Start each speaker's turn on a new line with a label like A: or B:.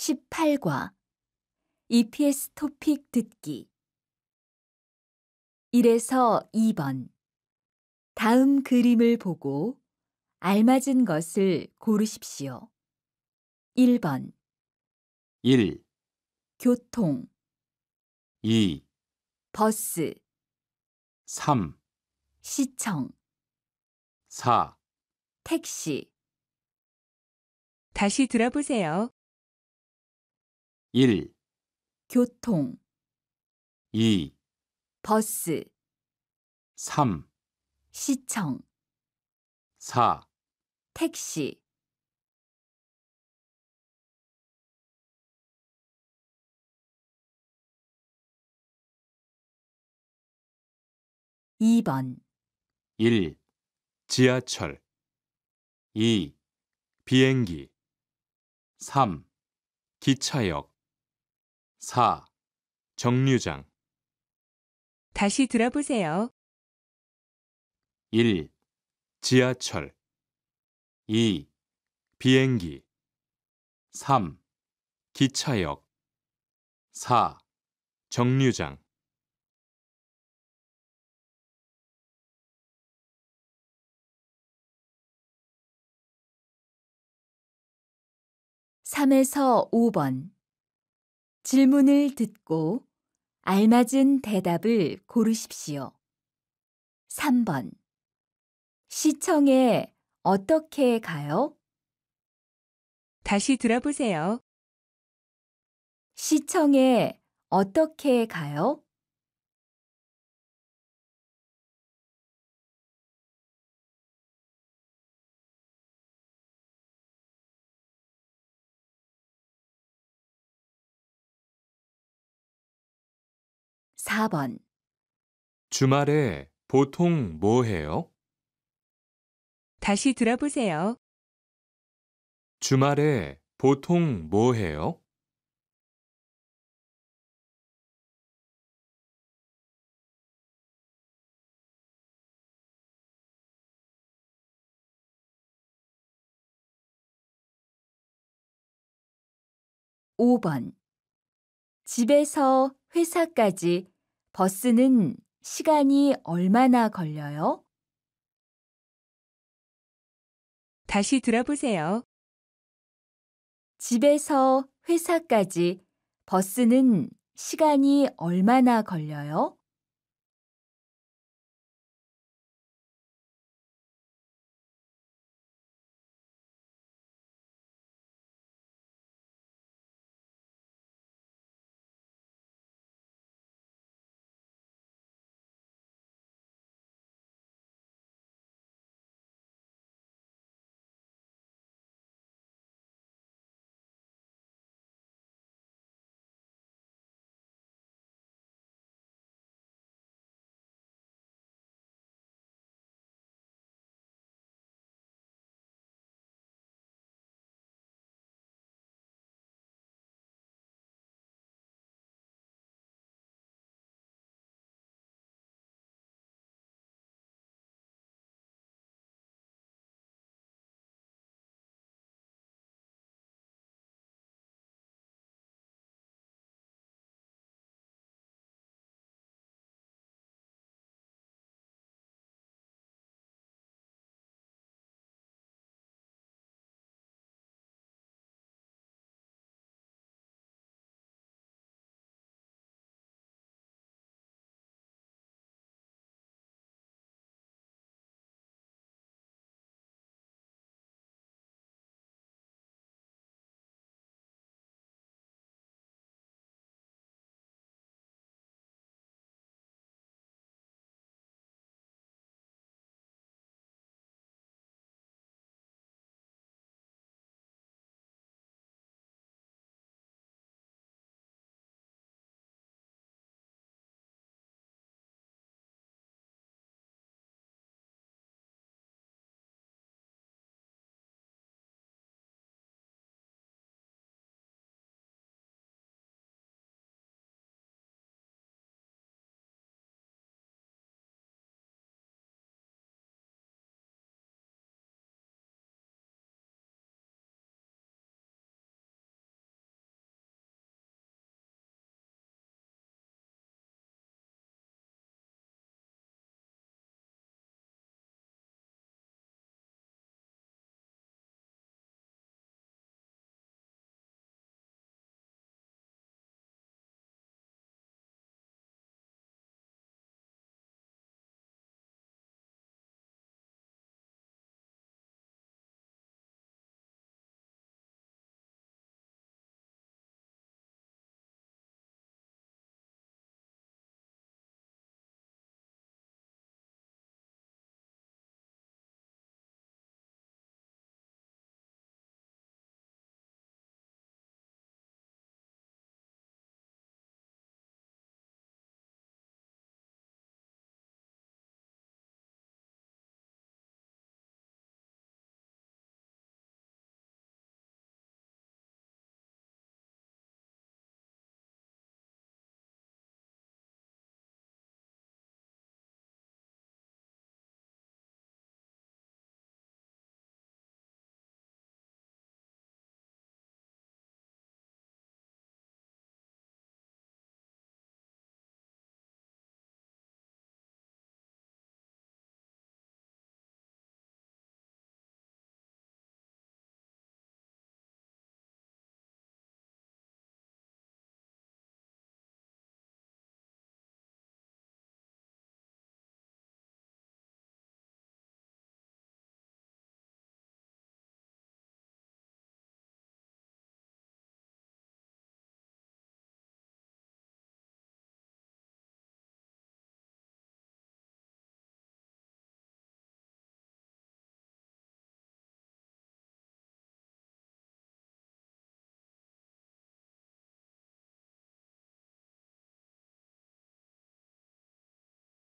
A: 18과 EPS 토픽 듣기 1에서 2번 다음 그림을 보고 알맞은 것을 고르십시오. 1번 1 교통 2 버스 3 시청 4 택시 다시 들어보세요. 1. 교통 2. 버스 3. 시청
B: 4. 택시 2번 1. 지하철
C: 2. 비행기 3. 기차역 4. 정류장
A: 다시 들어보세요.
C: 1. 지하철 2. 비행기 3.
B: 기차역 4. 정류장
A: 3에서 5번 질문을 듣고 알맞은 대답을 고르십시오. 3번. 시청에 어떻게 가요? 다시 들어보세요. 시청에 어떻게 가요? 4번
B: 주말에 보통 뭐 해요?
A: 다시 들어보세요.
B: 주말에 보통 뭐 해요?
A: 오번 집에서 회사까지 버스는 시간이 얼마나 걸려요? 다시 들어보세요. 집에서 회사까지 버스는 시간이 얼마나 걸려요?